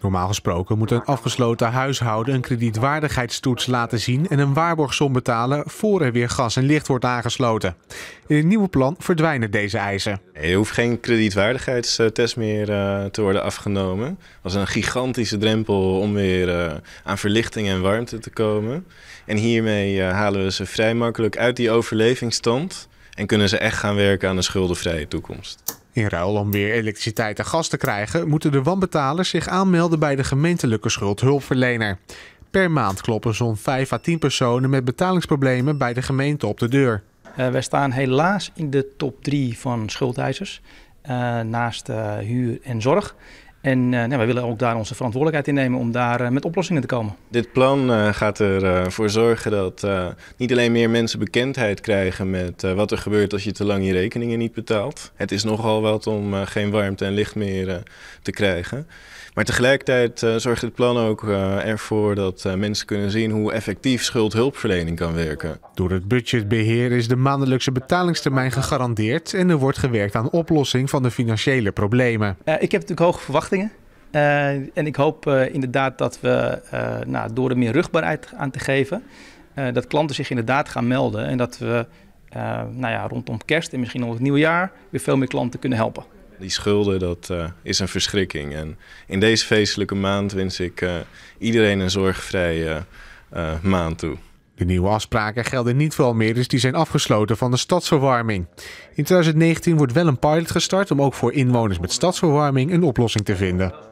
Normaal gesproken moet een afgesloten huishouden een kredietwaardigheidstoets laten zien en een waarborgsom betalen voor er weer gas en licht wordt aangesloten. In het nieuwe plan verdwijnen deze eisen. Je hoeft geen kredietwaardigheidstest meer eh, te worden afgenomen. Dat was een gigantische drempel om weer eh, aan verlichting en warmte te komen. En hiermee eh, halen we ze vrij makkelijk uit die overlevingsstand en kunnen ze echt gaan werken aan een schuldenvrije toekomst. In ruil om weer elektriciteit en gas te krijgen, moeten de wanbetalers zich aanmelden bij de gemeentelijke schuldhulpverlener. Per maand kloppen zo'n 5 à 10 personen met betalingsproblemen bij de gemeente op de deur. Uh, wij staan helaas in de top 3 van schuldeisers. Eh, naast eh, huur en zorg. En uh, nou, we willen ook daar onze verantwoordelijkheid in nemen om daar eh, met oplossingen te komen. Dit plan uh, gaat ervoor zorgen dat niet alleen meer mensen bekendheid krijgen met wat er gebeurt als je te lang je rekeningen niet betaalt. Het is nogal wat om geen warmte en licht meer te krijgen. Maar tegelijkertijd zorgt dit plan ook ervoor dat mensen kunnen zien hoe effectief schuldhulpverlening kan werken. Door het budgetbeheer is de maandelijkse betalingstermijn gegarandeerd en er wordt gewerkt aan oplossing van de financiële problemen. ik heb natuurlijk hoog verwacht eh, en ik hoop eh, inderdaad dat we eh, nou, door er meer rugbaarheid aan te geven, dat klanten zich inderdaad gaan melden en dat we nou ja, rondom kerst en misschien ook het nieuwe jaar weer veel meer klanten kunnen helpen. Die schulden, dat is een verschrikking. En in deze feestelijke maand wens ik iedereen een zorgvrije maand toe. De nieuwe afspraken gelden niet voor dus die zijn afgesloten van de stadsverwarming. In 2019 wordt wel een pilot gestart om ook voor inwoners met stadsverwarming een oplossing te vinden.